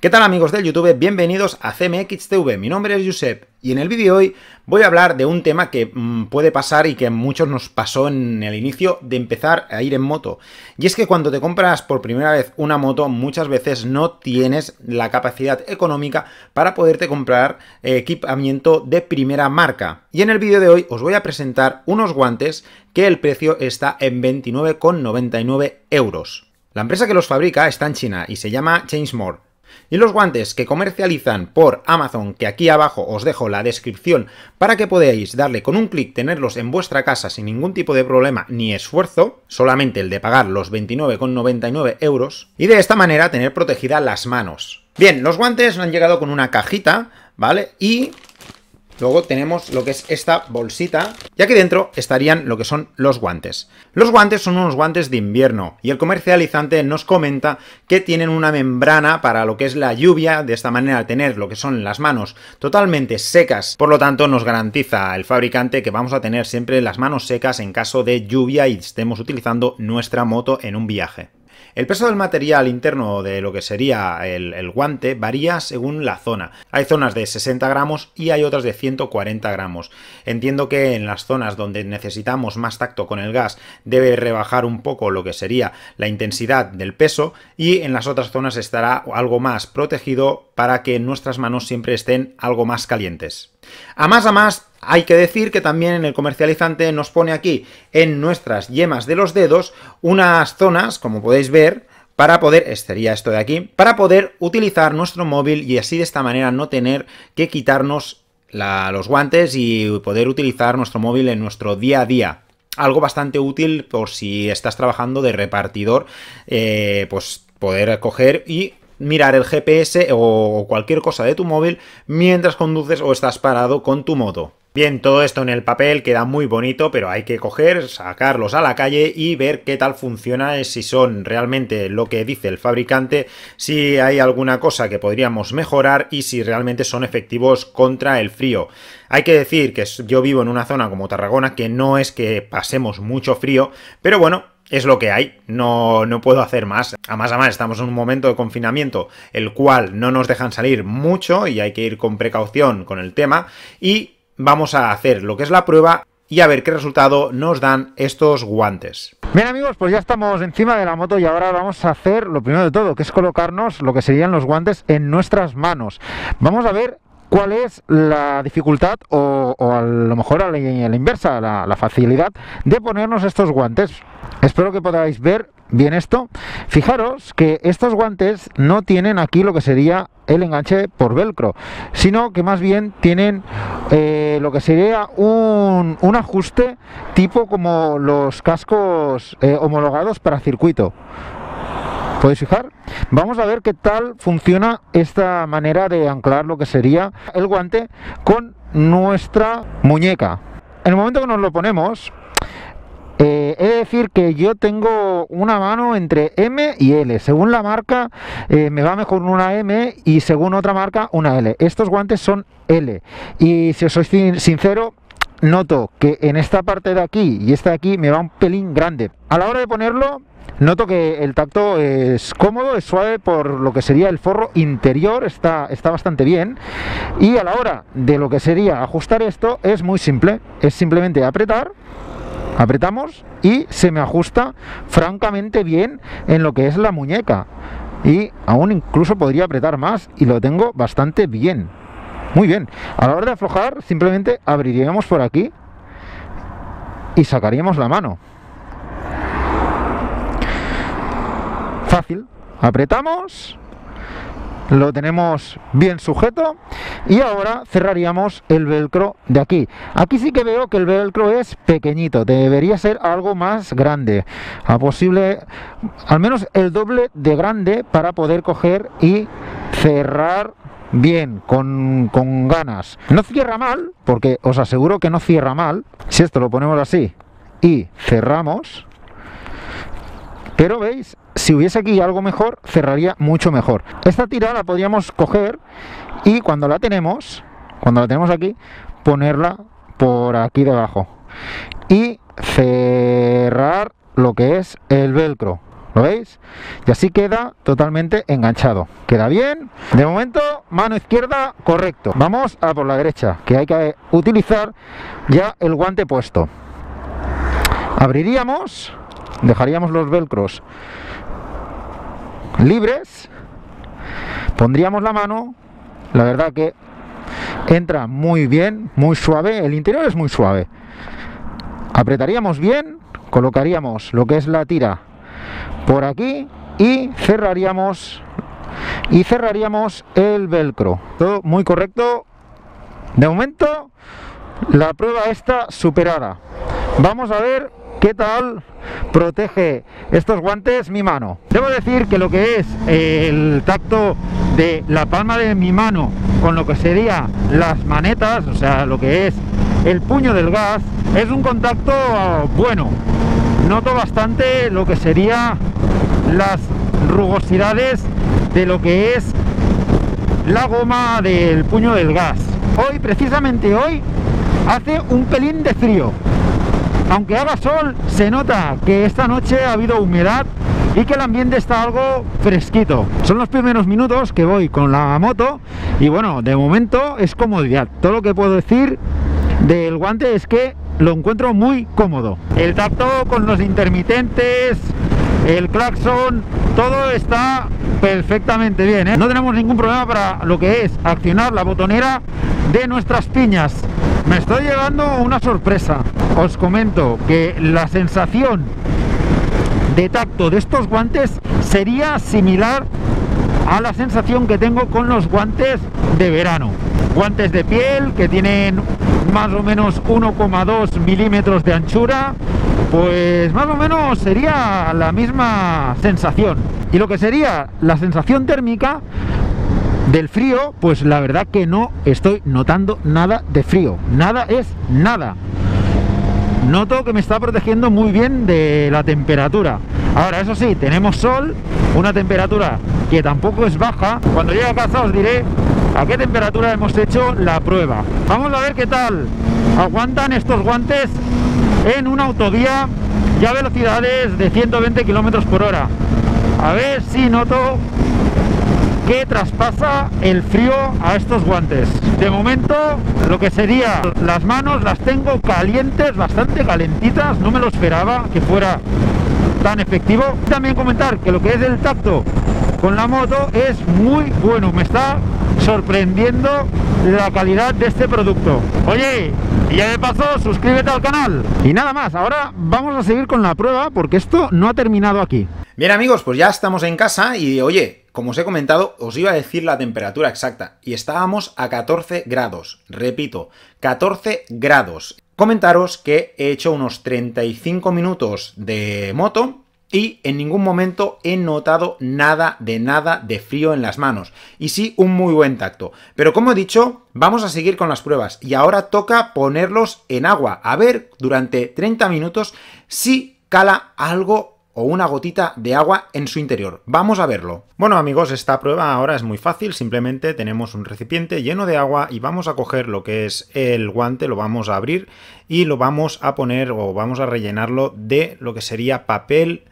¿Qué tal amigos del YouTube? Bienvenidos a CMXTV. Mi nombre es Josep y en el vídeo de hoy voy a hablar de un tema que mm, puede pasar y que a muchos nos pasó en el inicio de empezar a ir en moto. Y es que cuando te compras por primera vez una moto muchas veces no tienes la capacidad económica para poderte comprar eh, equipamiento de primera marca. Y en el vídeo de hoy os voy a presentar unos guantes que el precio está en 29,99 euros. La empresa que los fabrica está en China y se llama Changemore. Y los guantes que comercializan por Amazon, que aquí abajo os dejo la descripción para que podáis darle con un clic tenerlos en vuestra casa sin ningún tipo de problema ni esfuerzo, solamente el de pagar los 29,99 euros, y de esta manera tener protegidas las manos. Bien, los guantes han llegado con una cajita, ¿vale? Y Luego tenemos lo que es esta bolsita, y aquí dentro estarían lo que son los guantes. Los guantes son unos guantes de invierno, y el comercializante nos comenta que tienen una membrana para lo que es la lluvia, de esta manera tener lo que son las manos totalmente secas, por lo tanto nos garantiza el fabricante que vamos a tener siempre las manos secas en caso de lluvia y estemos utilizando nuestra moto en un viaje. El peso del material interno de lo que sería el, guante varía según la zona. Hay zonas de 60 gramos y hay otras de 140 gramos. Entiendo que en las zonas donde necesitamos más tacto con el gas debe rebajar un poco lo que sería la intensidad del peso y en las otras zonas estará algo más protegido para que nuestras manos siempre estén algo más calientes. A más a más hay que decir que también en el comercializante nos pone aquí en nuestras yemas de los dedos unas zonas, como podéis ver, para poder, este sería esto de aquí, para poder utilizar nuestro móvil y así de esta manera no tener que quitarnos los guantes y poder utilizar nuestro móvil en nuestro día a día algo bastante útil por si estás trabajando de repartidor, eh, pues poder coger y mirar el GPS o cualquier cosa de tu móvil mientras conduces o estás parado con tu moto. Bien, todo esto en el papel queda muy bonito, pero hay que coger, sacarlos a la calle y ver qué tal funciona, si son realmente lo que dice el fabricante, si hay alguna cosa que podríamos mejorar y si realmente son efectivos contra el frío. Hay que decir que yo vivo en una zona como Tarragona que no es que pasemos mucho frío, pero bueno, es lo que hay, no, no puedo hacer más. A más a más, estamos en un momento de confinamiento, el cual no nos dejan salir mucho y hay que ir con precaución con el tema. Y vamos a hacer lo que es la prueba y a ver qué resultado nos dan estos guantes. Bien amigos, pues ya estamos encima de la moto y ahora vamos a hacer lo primero de todo, que es colocarnos lo que serían los guantes en nuestras manos. Vamos a ver cuál es la dificultad o, a lo mejor a la, inversa, la, facilidad de ponernos estos guantes. Espero que podáis ver bien esto. Fijaros que estos guantes no tienen aquí lo que sería el enganche por velcro, sino que más bien tienen eh, lo que sería un, un, ajuste tipo como los cascos eh, homologados para circuito podéis fijar. Vamos a ver qué tal funciona esta manera de anclar lo que sería el guante con nuestra muñeca. En el momento que nos lo ponemos, eh, he de decir que yo tengo una mano entre M y L. Según la marca eh, me va mejor una M y según otra marca una L. Estos guantes son L. Y si os soy sincero, noto que en esta parte de aquí y esta de aquí me va un pelín grande. A la hora de ponerlo, noto que el tacto es cómodo, es suave por lo que sería el forro interior, está, está bastante bien. Y a la hora de lo que sería ajustar esto, es muy simple, es simplemente apretar apretamos y se me ajusta francamente bien en lo que es la muñeca y aún incluso podría apretar más y lo tengo bastante bien muy bien. A la hora de aflojar, simplemente abriríamos por aquí y sacaríamos la mano. Fácil. Apretamos. Lo tenemos bien sujeto. Y ahora cerraríamos el velcro de aquí. Aquí sí que veo que el velcro es pequeñito. Debería ser algo más grande. A posible, al menos el doble de grande para poder coger y cerrar bien, con, ganas. No cierra mal, porque os aseguro que no cierra mal. Si esto lo ponemos así y cerramos, pero veis, si hubiese aquí algo mejor, cerraría mucho mejor. Esta tira la podríamos coger y cuando la tenemos, cuando la tenemos aquí, ponerla por aquí debajo. Y cerrar lo que es el velcro veis? Y así queda totalmente enganchado. Queda bien. De momento, mano izquierda, correcto. Vamos a por la derecha, que hay que utilizar ya el guante puesto. Abriríamos, dejaríamos los velcros libres, pondríamos la mano, la verdad que entra muy bien, muy suave, el interior es muy suave. Apretaríamos bien, colocaríamos lo que es la tira por aquí y cerraríamos y cerraríamos el velcro todo muy correcto de momento la prueba está superada vamos a ver qué tal protege estos guantes mi mano debo decir que lo que es el tacto de la palma de mi mano con lo que sería las manetas o sea lo que es el puño del gas es un contacto bueno noto bastante lo que sería las rugosidades de lo que es la goma del puño del gas hoy precisamente hoy hace un pelín de frío aunque haga sol se nota que esta noche ha habido humedad y que el ambiente está algo fresquito. Son los primeros minutos que voy con la moto y bueno, de momento es comodidad. Todo lo que puedo decir del guante es que lo encuentro muy cómodo. El tacto con los intermitentes, el claxon, todo está perfectamente bien. ¿eh? No tenemos ningún problema para lo que es accionar la botonera de nuestras piñas. Me estoy llevando una sorpresa. Os comento que la sensación de tacto de estos guantes sería similar a la sensación que tengo con los guantes de verano. Guantes de piel que tienen más o menos 1,2 milímetros de anchura, pues más o menos sería la misma sensación. Y lo que sería la sensación térmica del frío, pues la verdad que no estoy notando nada de frío. Nada es nada. Noto que me está protegiendo muy bien de la temperatura. Ahora, eso sí, tenemos sol, una temperatura que tampoco es baja. Cuando llegue a casa os diré a qué temperatura hemos hecho la prueba. Vamos a ver qué tal aguantan estos guantes en una autovía ya a velocidades de 120 km por hora. A ver si noto que traspasa el frío a estos guantes. De momento, lo que sería las manos las tengo calientes, bastante calentitas, no me lo esperaba que fuera tan efectivo. También comentar que lo que es el tacto con la moto es muy bueno, me está sorprendiendo la calidad de este producto. Oye, y ya de paso, suscríbete al canal. Y nada más, ahora vamos a seguir con la prueba porque esto no ha terminado aquí. Bien amigos, pues ya estamos en casa y oye, como os he comentado, os iba a decir la temperatura exacta y estábamos a 14 grados, repito, 14 grados. Comentaros que he hecho unos 35 minutos de moto y en ningún momento he notado nada de nada de frío en las manos. Y sí, un muy buen tacto. Pero como he dicho, vamos a seguir con las pruebas y ahora toca ponerlos en agua. A ver durante 30 minutos si cala algo o una gotita de agua en su interior. Vamos a verlo. Bueno amigos, esta prueba ahora es muy fácil, simplemente tenemos un recipiente lleno de agua y vamos a coger lo que es el guante, lo vamos a abrir y lo vamos a poner o vamos a rellenarlo de lo que sería papel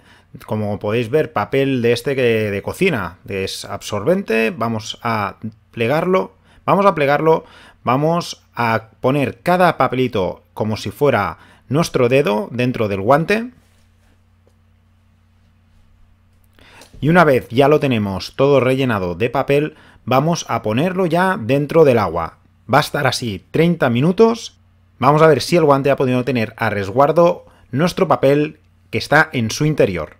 como podéis ver, papel de este que de cocina, es absorbente, vamos a plegarlo, vamos a plegarlo, vamos a poner cada papelito como si fuera nuestro dedo dentro del guante. Y una vez ya lo tenemos todo rellenado de papel, vamos a ponerlo ya dentro del agua. Va a estar así 30 minutos. Vamos a ver si el guante ha podido tener a resguardo nuestro papel que está en su interior.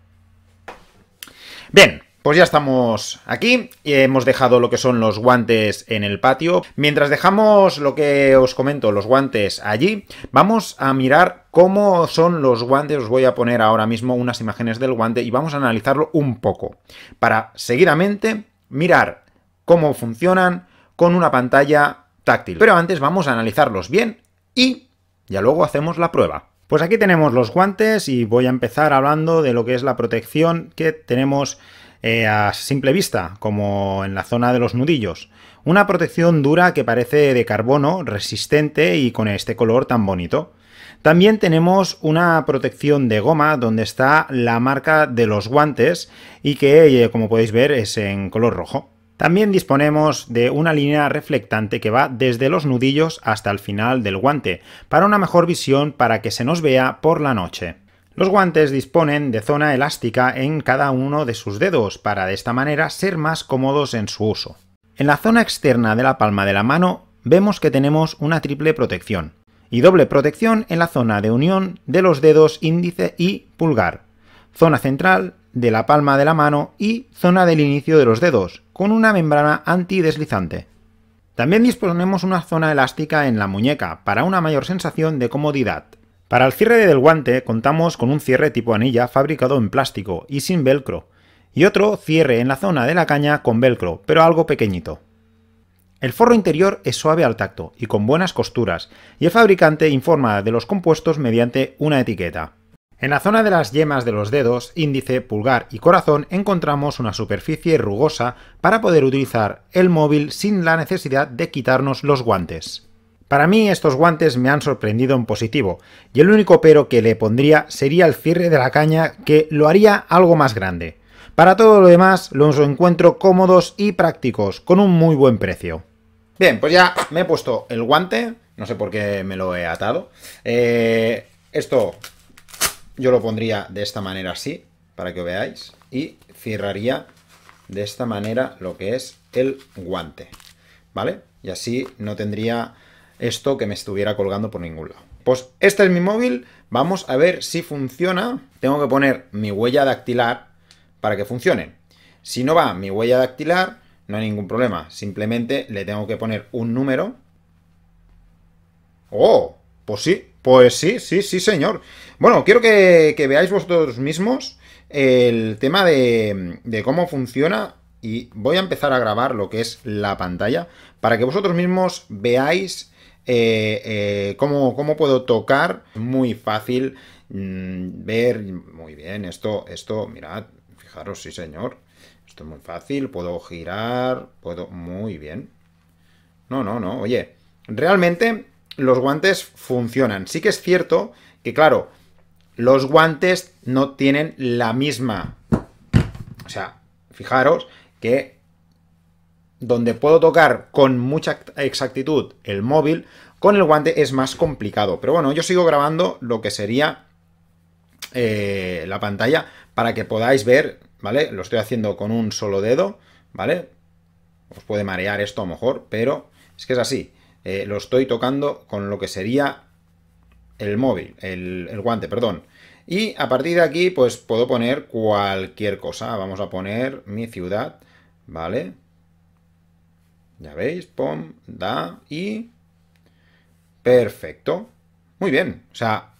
Bien, pues ya estamos aquí, hemos dejado lo que son los guantes en el patio. Mientras dejamos lo que os comento, los guantes allí, vamos a mirar cómo son los guantes. Os voy a poner ahora mismo unas imágenes del guante y vamos a analizarlo un poco. Para seguidamente mirar cómo funcionan con una pantalla táctil. Pero antes vamos a analizarlos bien y ya luego hacemos la prueba. Pues aquí tenemos los guantes y voy a empezar hablando de lo que es la protección que tenemos eh, a simple vista, como en la zona de los nudillos. Una protección dura que parece de carbono, resistente y con este color tan bonito. También tenemos una protección de goma donde está la marca de los guantes y que, eh, como podéis ver, es en color rojo. También disponemos de una línea reflectante que va desde los nudillos hasta el final del guante, para una mejor visión para que se nos vea por la noche. Los guantes disponen de zona elástica en cada uno de sus dedos, para de esta manera ser más cómodos en su uso. En la zona externa de la palma de la mano vemos que tenemos una triple protección, y doble protección en la zona de unión de los dedos índice y pulgar, zona central de la palma de la mano y zona del inicio de los dedos, con una membrana antideslizante. También disponemos una zona elástica en la muñeca para una mayor sensación de comodidad. Para el cierre del guante contamos con un cierre tipo anilla fabricado en plástico y sin velcro, y otro cierre en la zona de la caña con velcro, pero algo pequeñito. El forro interior es suave al tacto y con buenas costuras, y el fabricante informa de los compuestos mediante una etiqueta. En la zona de las yemas de los dedos, índice, pulgar y corazón encontramos una superficie rugosa para poder utilizar el móvil sin la necesidad de quitarnos los guantes. Para mí estos guantes me han sorprendido en positivo, y el único pero que le pondría sería el cierre de la caña que lo haría algo más grande. Para todo lo demás los encuentro cómodos y prácticos, con un muy buen precio. Bien, pues ya me he puesto el guante, no sé por qué me lo he atado. Eh, esto yo lo pondría de esta manera así, para que veáis. Y cerraría de esta manera lo que es el guante, ¿vale? Y así no tendría esto que me estuviera colgando por ningún lado. Pues este es mi móvil, vamos a ver si funciona. Tengo que poner mi huella dactilar para que funcione. Si no va mi huella dactilar, no hay ningún problema. Simplemente le tengo que poner un número. ¡Oh! Pues sí, pues sí, sí, sí, señor. Bueno, quiero que, veáis vosotros mismos el tema de, cómo funciona y voy a empezar a grabar lo que es la pantalla para que vosotros mismos veáis eh, eh, cómo, puedo tocar. Muy fácil mm, ver, muy bien, esto, esto, mirad, fijaros, sí señor, esto es muy fácil, puedo girar, puedo, muy bien. No, no, no, oye, realmente los guantes funcionan. Sí que es cierto que, claro, los guantes no tienen la misma... O sea, fijaros que donde puedo tocar con mucha exactitud el móvil, con el guante es más complicado. Pero bueno, yo sigo grabando lo que sería eh, la pantalla para que podáis ver, ¿vale? Lo estoy haciendo con un solo dedo, ¿vale? Os puede marear esto a lo mejor, pero es que es así. Eh, lo estoy tocando con lo que sería el móvil, el, guante, perdón. Y a partir de aquí, pues puedo poner cualquier cosa. Vamos a poner mi ciudad, ¿vale? Ya veis, pom, da y... Perfecto. Muy bien. O sea,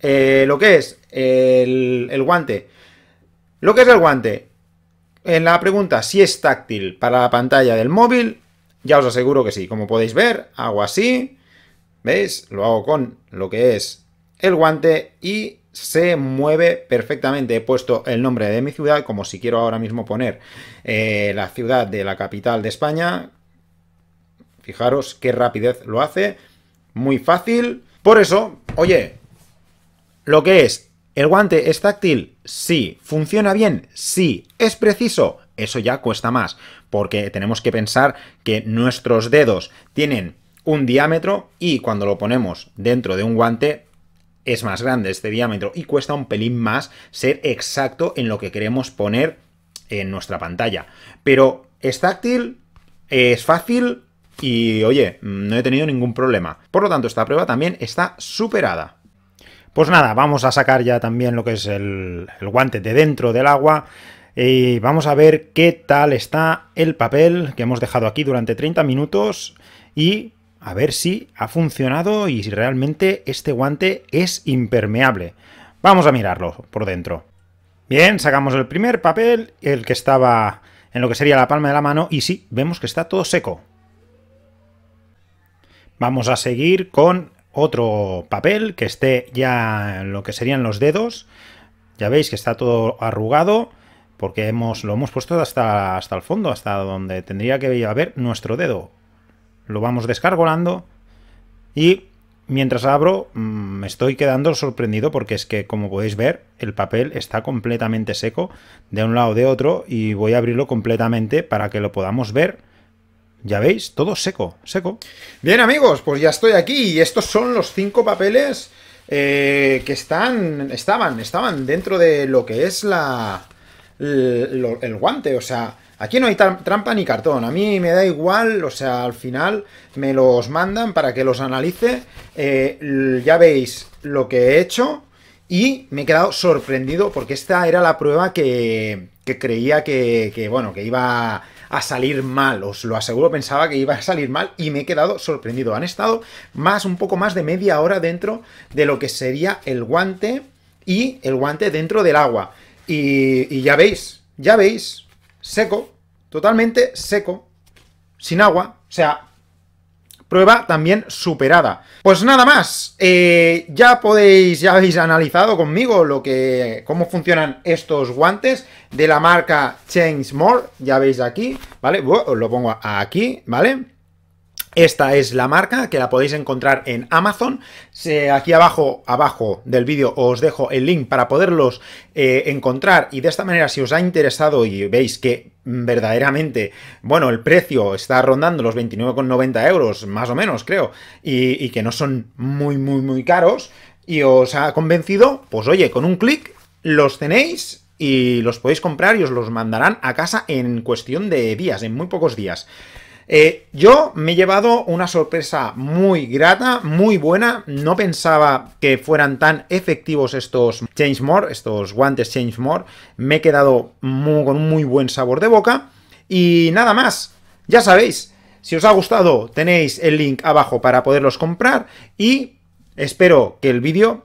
eh, lo que es el, guante. Lo que es el guante. En la pregunta si es táctil para la pantalla del móvil, ya os aseguro que sí. Como podéis ver, hago así. ¿Veis? Lo hago con lo que es el guante y se mueve perfectamente. He puesto el nombre de mi ciudad, como si quiero ahora mismo poner eh, la ciudad de la capital de España. Fijaros qué rapidez lo hace. Muy fácil. Por eso, oye, lo que es, ¿el guante es táctil? Sí. ¿Funciona bien? Sí. ¿Es preciso? eso ya cuesta más, porque tenemos que pensar que nuestros dedos tienen un diámetro y cuando lo ponemos dentro de un guante es más grande este diámetro y cuesta un pelín más ser exacto en lo que queremos poner en nuestra pantalla. Pero es táctil, es fácil y oye, no he tenido ningún problema. Por lo tanto, esta prueba también está superada. Pues nada, vamos a sacar ya también lo que es el, el guante de dentro del agua vamos a ver qué tal está el papel que hemos dejado aquí durante 30 minutos y a ver si ha funcionado y si realmente este guante es impermeable. Vamos a mirarlo por dentro. Bien, sacamos el primer papel, el que estaba en lo que sería la palma de la mano, y sí, vemos que está todo seco. Vamos a seguir con otro papel que esté ya en lo que serían los dedos. Ya veis que está todo arrugado porque hemos, lo hemos puesto hasta, hasta el fondo, hasta donde tendría que haber nuestro dedo. Lo vamos descargolando y mientras abro mm, me estoy quedando sorprendido porque es que como podéis ver el papel está completamente seco de un lado o de otro y voy a abrirlo completamente para que lo podamos ver. Ya veis, todo seco, seco. Bien amigos, pues ya estoy aquí y estos son los cinco papeles eh, que están, estaban, estaban dentro de lo que es la, eh, el, guante, o sea, Aquí no hay trampa ni cartón. A mí me da igual, o sea, al final me los mandan para que los analice. Eh, ya veis lo que he hecho y me he quedado sorprendido porque esta era la prueba que, creía que, bueno, que iba a salir mal, os lo aseguro, pensaba que iba a salir mal y me he quedado sorprendido. Han estado más, un poco más de media hora dentro de lo que sería el guante y el guante dentro del agua. Y, ya veis, ya veis, seco, totalmente seco, sin agua, o sea, prueba también superada. Pues nada más, eh, ya podéis, ya habéis analizado conmigo lo que, cómo funcionan estos guantes de la marca Change More, ya veis aquí, ¿vale? Os lo pongo aquí, ¿vale? Esta es la marca que la podéis encontrar en Amazon. aquí abajo, abajo del vídeo os dejo el link para poderlos eh, encontrar y de esta manera si os ha interesado y veis que verdaderamente, bueno, el precio está rondando los 29,90 euros, más o menos creo, y, y que no son muy, muy, muy caros y os ha convencido, pues oye, con un clic los tenéis y los podéis comprar y os los mandarán a casa en cuestión de días, en muy pocos días. Eh, yo me he llevado una sorpresa muy grata, muy buena. No pensaba que fueran tan efectivos estos change more, estos guantes change more, Me he quedado con un muy buen sabor de boca. Y nada más, ya sabéis, si os ha gustado tenéis el link abajo para poderlos comprar y espero que el vídeo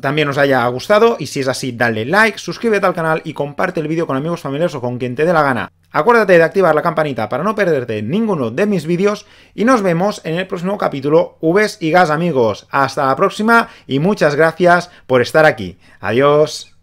también os haya gustado y si es así dale like, suscríbete al canal y comparte el vídeo con amigos familiares o con quien te dé la gana. Acuérdate de activar la campanita para no perderte ninguno de mis vídeos y nos vemos en el próximo capítulo Vs y Gas amigos. Hasta la próxima y muchas gracias por estar aquí. Adiós.